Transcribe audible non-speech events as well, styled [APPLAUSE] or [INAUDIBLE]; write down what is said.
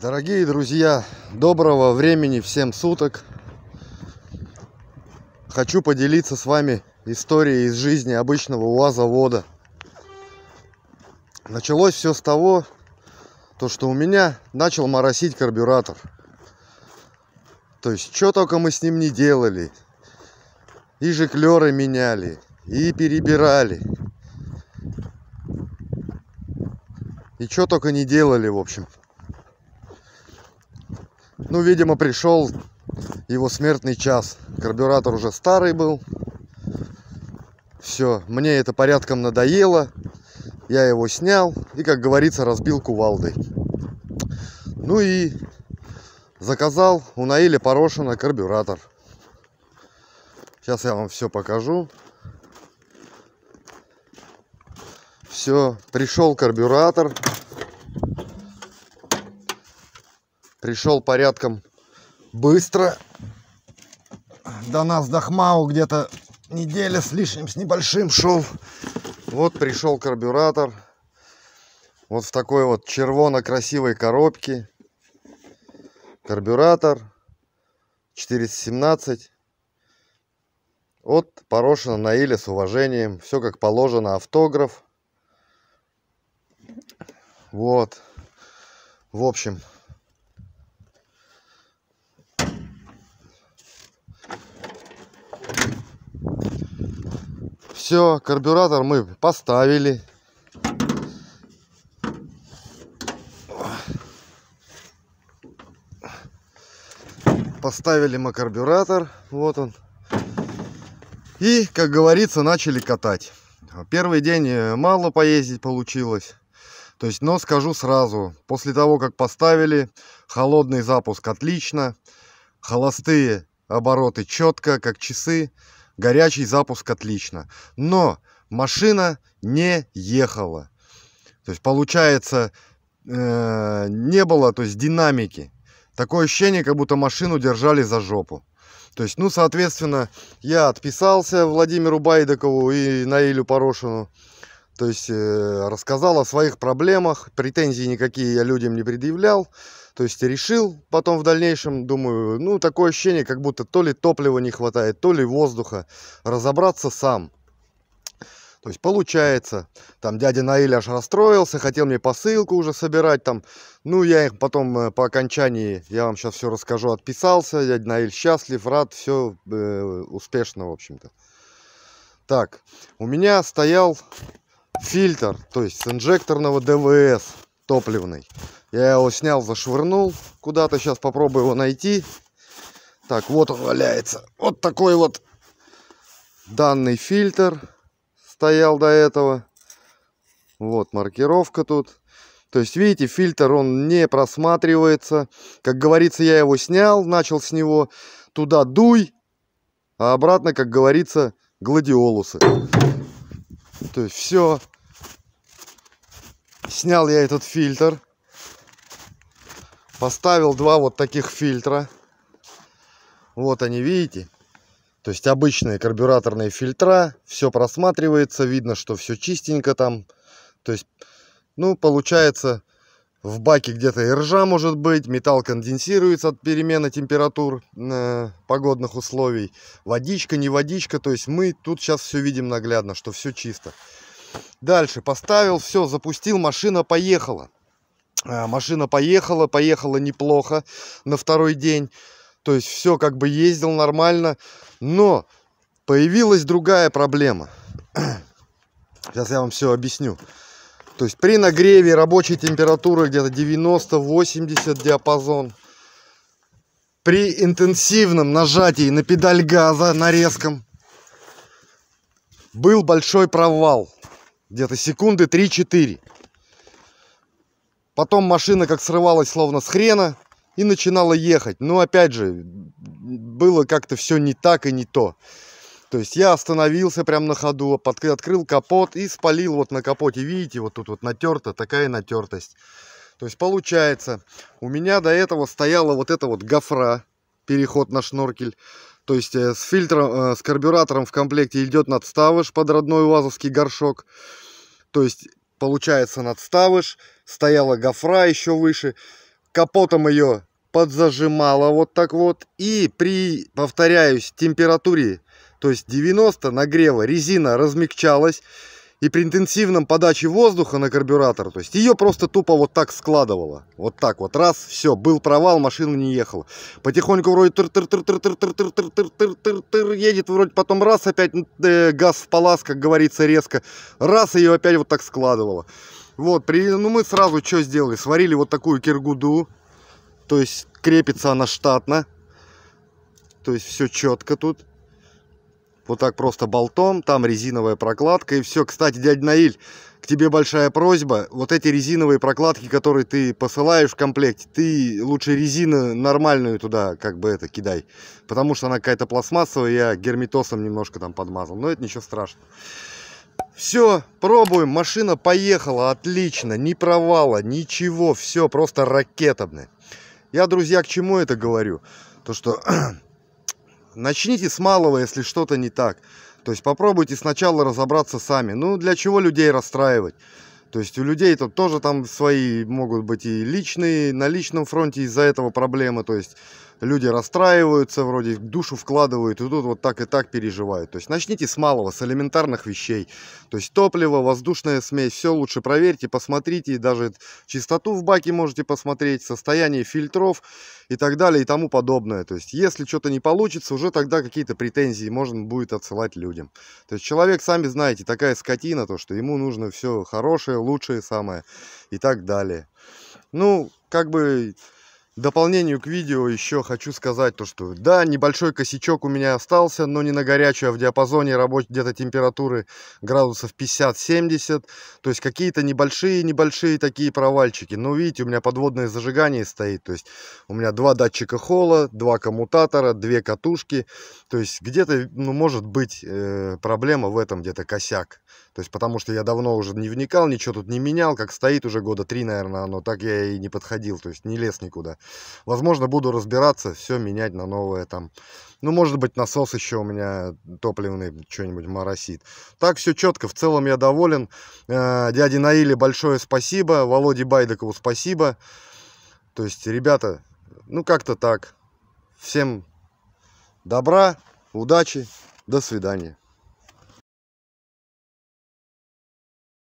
Дорогие друзья, доброго времени всем суток. Хочу поделиться с вами историей из жизни обычного УАЗ-завода. Началось все с того, то, что у меня начал моросить карбюратор. То есть, что только мы с ним не делали. И жиклеры меняли, и перебирали. И что только не делали, в общем. Ну, видимо, пришел его смертный час. Карбюратор уже старый был. Все, мне это порядком надоело. Я его снял и, как говорится, разбил кувалдой. Ну и заказал у Наиля Порошина карбюратор. Сейчас я вам все покажу. Все, пришел карбюратор. Пришел порядком быстро. До нас, до где-то неделя с лишним, с небольшим шел. Вот пришел карбюратор. Вот в такой вот червоно-красивой коробке. Карбюратор 417 от Порошина Наиля с уважением. Все как положено, автограф. Вот. В общем, Все, карбюратор мы поставили. Поставили мы карбюратор. Вот он. И, как говорится, начали катать. Первый день э, мало поездить получилось. То есть, но скажу сразу, после того, как поставили, холодный запуск отлично, холостые обороты четко, как часы горячий запуск отлично. Но машина не ехала. То есть получается э, не было, то есть динамики. Такое ощущение, как будто машину держали за жопу. То есть, ну, соответственно, я отписался Владимиру Байдакову и Наилю Порошину. То есть, э, рассказал о своих проблемах, претензий никакие я людям не предъявлял. То есть решил потом в дальнейшем, думаю, ну такое ощущение, как будто то ли топлива не хватает, то ли воздуха. Разобраться сам. То есть получается, там дядя Наиль аж расстроился, хотел мне посылку уже собирать там. Ну, я их потом э, по окончании, я вам сейчас все расскажу, отписался. Дядя Наиль счастлив, рад, все э, успешно, в общем-то. Так, у меня стоял фильтр, то есть с инжекторного ДВС топливный. Я его снял, зашвырнул. Куда-то сейчас попробую его найти. Так, вот он валяется. Вот такой вот данный фильтр стоял до этого. Вот маркировка тут. То есть, видите, фильтр, он не просматривается. Как говорится, я его снял, начал с него. Туда дуй, а обратно, как говорится, гладиолусы. То есть, все. Снял я этот фильтр. Поставил два вот таких фильтра. Вот они, видите? То есть обычные карбюраторные фильтра. Все просматривается, видно, что все чистенько там. То есть, ну, получается, в баке где-то и ржа может быть, металл конденсируется от перемены температур э, погодных условий, водичка, не водичка, то есть мы тут сейчас все видим наглядно, что все чисто. Дальше поставил, все, запустил, машина поехала. А, машина поехала, поехала неплохо на второй день. То есть все как бы ездил нормально. Но появилась другая проблема. [CLEARS THROAT] Сейчас я вам все объясню. То есть при нагреве рабочей температуры где-то 90-80 диапазон. При интенсивном нажатии на педаль газа на резком был большой провал. Где-то секунды 3-4. Потом машина как срывалась словно с хрена и начинала ехать. Но опять же, было как-то все не так и не то. То есть я остановился прямо на ходу, под, открыл капот и спалил вот на капоте. Видите, вот тут вот натерта, такая натертость. То есть получается, у меня до этого стояла вот эта вот гофра, переход на шноркель. То есть э, с фильтром, э, с карбюратором в комплекте идет надставыш под родной УАЗовский горшок. То есть получается надставыш, стояла гофра еще выше. Капотом ее подзажимала вот так вот. И при, повторяюсь, температуре, то есть 90 нагрева, резина размягчалась и при интенсивном подаче воздуха на карбюратор, то есть ее просто тупо вот так складывало. Вот так вот, раз, все, был провал, машина не ехала. Потихоньку вроде тыр тыр тыр тыр тыр тыр тыр тыр тыр тыр тыр тыр едет, вроде потом раз опять газ в палас, как говорится, резко. Раз ее опять вот так складывало. Вот, при, ну мы сразу что сделали? Сварили вот такую киргуду, то есть крепится она штатно, то есть все четко тут вот так просто болтом, там резиновая прокладка и все. Кстати, дядя Наиль, к тебе большая просьба, вот эти резиновые прокладки, которые ты посылаешь в комплекте, ты лучше резину нормальную туда, как бы это, кидай, потому что она какая-то пластмассовая, я герметосом немножко там подмазал, но это ничего страшного. Все, пробуем, машина поехала, отлично, ни провала, ничего, все, просто ракета, блин. Я, друзья, к чему это говорю? То, что Начните с малого, если что-то не так. То есть попробуйте сначала разобраться сами. Ну, для чего людей расстраивать? То есть у людей тут тоже там свои могут быть и личные, на личном фронте из-за этого проблемы. То есть люди расстраиваются, вроде душу вкладывают, и тут вот так и так переживают. То есть начните с малого, с элементарных вещей. То есть топливо, воздушная смесь, все лучше проверьте, посмотрите, даже чистоту в баке можете посмотреть, состояние фильтров и так далее и тому подобное. То есть если что-то не получится, уже тогда какие-то претензии можно будет отсылать людям. То есть человек, сами знаете, такая скотина, то что ему нужно все хорошее, лучшее самое и так далее. Ну, как бы дополнению к видео еще хочу сказать то, что да, небольшой косячок у меня остался, но не на горячую, а в диапазоне работы где-то температуры градусов 50-70. То есть какие-то небольшие-небольшие такие провальчики. Но видите, у меня подводное зажигание стоит. То есть у меня два датчика холла, два коммутатора, две катушки. То есть где-то, ну, может быть э, проблема в этом где-то косяк. То есть потому что я давно уже не вникал, ничего тут не менял, как стоит уже года три, наверное, оно, так я и не подходил, то есть не лез никуда. Возможно, буду разбираться, все менять на новое там. Ну, может быть, насос еще у меня топливный что-нибудь моросит. Так, все четко, в целом я доволен. Э, дяде Наиле большое спасибо, Володе Байдакову спасибо. То есть, ребята, ну как-то так. Всем добра, удачи, до свидания.